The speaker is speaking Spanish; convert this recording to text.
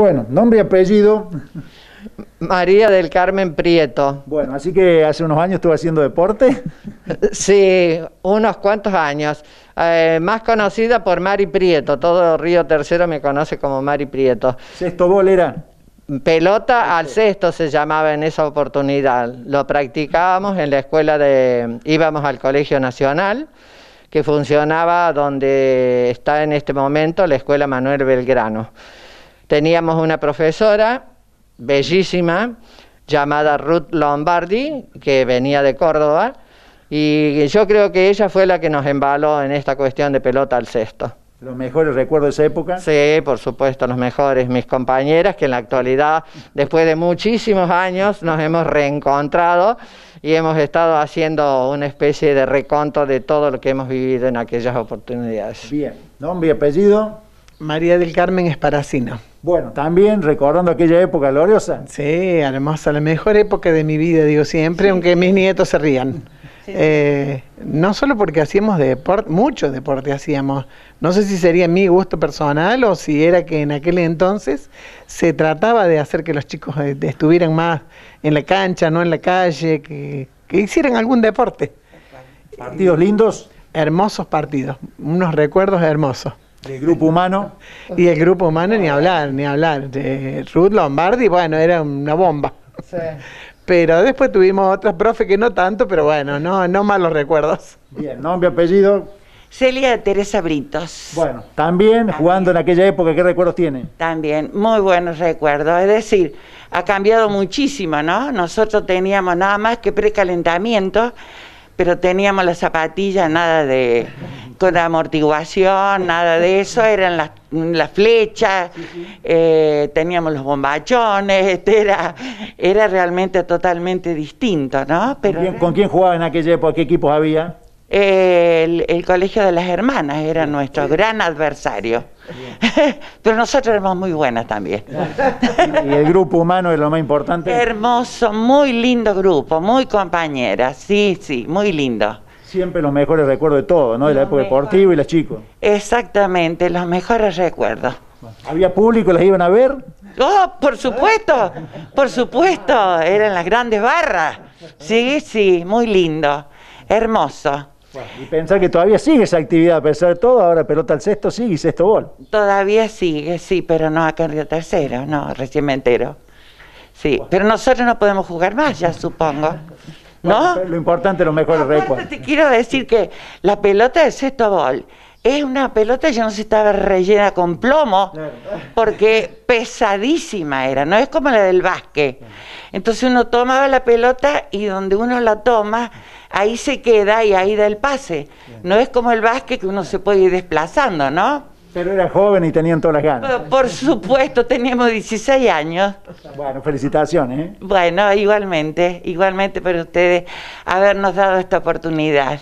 Bueno, nombre y apellido. María del Carmen Prieto. Bueno, así que hace unos años estuve haciendo deporte. Sí, unos cuantos años. Eh, más conocida por Mari Prieto. Todo Río Tercero me conoce como Mari Prieto. Sexto bol era. Pelota al este. sexto se llamaba en esa oportunidad. Lo practicábamos en la escuela de. íbamos al Colegio Nacional, que funcionaba donde está en este momento la Escuela Manuel Belgrano. Teníamos una profesora bellísima llamada Ruth Lombardi, que venía de Córdoba, y yo creo que ella fue la que nos embaló en esta cuestión de pelota al sexto. ¿Los mejores recuerdos de esa época? Sí, por supuesto, los mejores. Mis compañeras, que en la actualidad, después de muchísimos años, nos hemos reencontrado y hemos estado haciendo una especie de reconto de todo lo que hemos vivido en aquellas oportunidades. Bien, nombre y apellido. María del Carmen Esparacino. Bueno, también recordando aquella época gloriosa. Sí, hermosa, la mejor época de mi vida, digo siempre, aunque mis nietos se rían. Eh, no solo porque hacíamos deporte, mucho deporte hacíamos. No sé si sería mi gusto personal o si era que en aquel entonces se trataba de hacer que los chicos eh, estuvieran más en la cancha, no en la calle, que, que hicieran algún deporte. Partidos lindos. Hermosos partidos, unos recuerdos hermosos del grupo humano. Y el grupo humano ni hablar, ni hablar. de Ruth Lombardi, bueno, era una bomba. Pero después tuvimos otras profe que no tanto, pero bueno, no, no malos recuerdos. Bien, nombre, apellido. Celia Teresa Britos. Bueno, también, jugando en aquella época, ¿qué recuerdos tiene? También, muy buenos recuerdos. Es decir, ha cambiado muchísimo, ¿no? Nosotros teníamos nada más que precalentamiento, pero teníamos la zapatillas, nada de con amortiguación, nada de eso, eran las, flechas, eh, teníamos los bombachones, este era, realmente totalmente distinto, ¿no? ¿Con, quién, jugaba en aquella época? ¿Qué equipos había? El, colegio de las hermanas era nuestro gran adversario. Pero nosotros éramos muy buenas también. ¿Y el grupo humano es lo más importante? Hermoso, muy lindo grupo, muy compañera, sí, sí, muy lindo siempre los mejores recuerdos de todo, ¿no? De la época deportiva y los chicos. Exactamente, los mejores recuerdos. ¿Había público? ¿Las iban a ver? Oh, por supuesto, por supuesto, eran las grandes barras. Sí, sí, muy lindo, hermoso. y pensar que todavía sigue esa actividad, a pesar de todo, ahora pelota al sexto sigue y sexto gol. Todavía sigue, sí, pero no acá en Río Tercero, no, recién me entero. Sí, pero nosotros no podemos jugar más, ya supongo. ¿no? Lo importante, lo mejor Aparte, Te quiero decir que la pelota de sexto gol es una pelota ya no se estaba rellena con plomo porque pesadísima era, no es como la del básquet. Entonces uno tomaba la pelota y donde uno la toma, ahí se queda y ahí da el pase. No es como el básquet que uno se puede ir desplazando, ¿no? Pero era joven y tenían todas las ganas. Por, supuesto, teníamos 16 años. Bueno, felicitaciones. ¿eh? Bueno, igualmente, igualmente para ustedes habernos dado esta oportunidad.